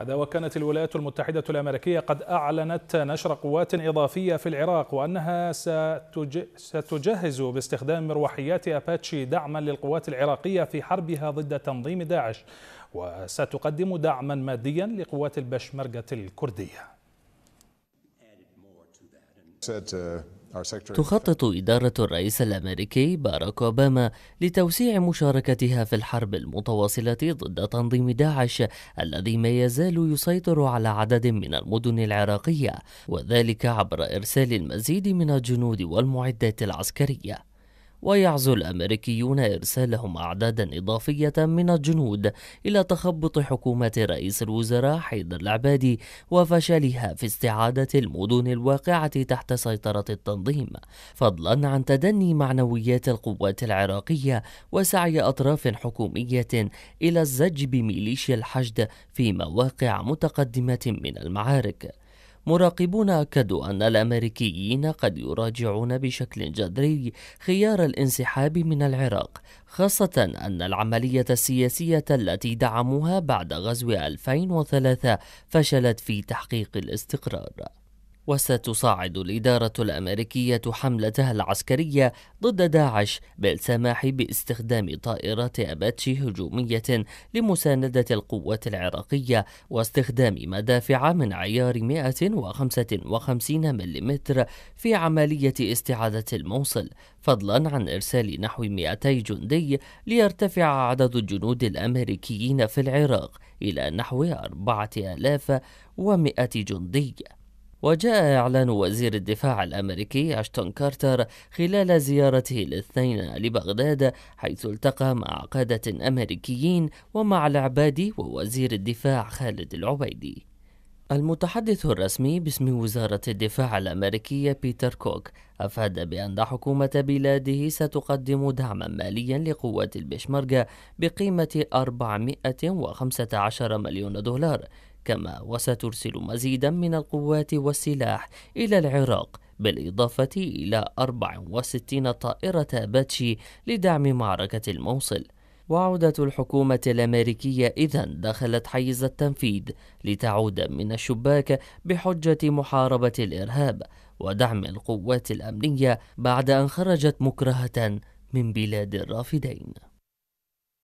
هذا وكانت الولايات المتحدة الأمريكية قد أعلنت نشر قوات إضافية في العراق وأنها ستجهز باستخدام مروحيات أباتشي دعما للقوات العراقية في حربها ضد تنظيم داعش وستقدم دعما ماديا لقوات البشمركة الكردية. Uh, تخطط إدارة الرئيس الأمريكي باراك أوباما لتوسيع مشاركتها في الحرب المتواصلة ضد تنظيم داعش الذي ما يزال يسيطر على عدد من المدن العراقية وذلك عبر إرسال المزيد من الجنود والمعدات العسكرية ويعزو الأمريكيون إرسالهم أعدادا إضافية من الجنود إلى تخبط حكومة رئيس الوزراء حيدر العبادي وفشلها في استعادة المدن الواقعة تحت سيطرة التنظيم فضلا عن تدني معنويات القوات العراقية وسعي أطراف حكومية إلى الزج بميليشيا الحشد في مواقع متقدمة من المعارك مراقبون أكدوا أن الأمريكيين قد يراجعون بشكل جذري خيار الانسحاب من العراق خاصة أن العملية السياسية التي دعموها بعد غزو 2003 فشلت في تحقيق الاستقرار وستصعد الإدارة الأمريكية حملتها العسكرية ضد داعش بالسماح باستخدام طائرات أباتشي هجومية لمساندة القوات العراقية واستخدام مدافع من عيار 155 ملم في عملية استعادة الموصل فضلا عن إرسال نحو 200 جندي ليرتفع عدد الجنود الأمريكيين في العراق إلى نحو 4100 جندي وجاء إعلان وزير الدفاع الأمريكي أشتون كارتر خلال زيارته الاثنين لبغداد حيث التقى مع قادة أمريكيين ومع العبادي ووزير الدفاع خالد العبيدي المتحدث الرسمي باسم وزارة الدفاع الأمريكية بيتر كوك أفاد بأن حكومة بلاده ستقدم دعما ماليا لقوات البشمركة بقيمة 415 مليون دولار كما وسترسل مزيدا من القوات والسلاح إلى العراق بالإضافة إلى 64 طائرة باتشي لدعم معركة الموصل وعودة الحكومة الأمريكية إذا دخلت حيز التنفيذ لتعود من الشباك بحجة محاربة الإرهاب ودعم القوات الأمنية بعد أن خرجت مكرهة من بلاد الرافدين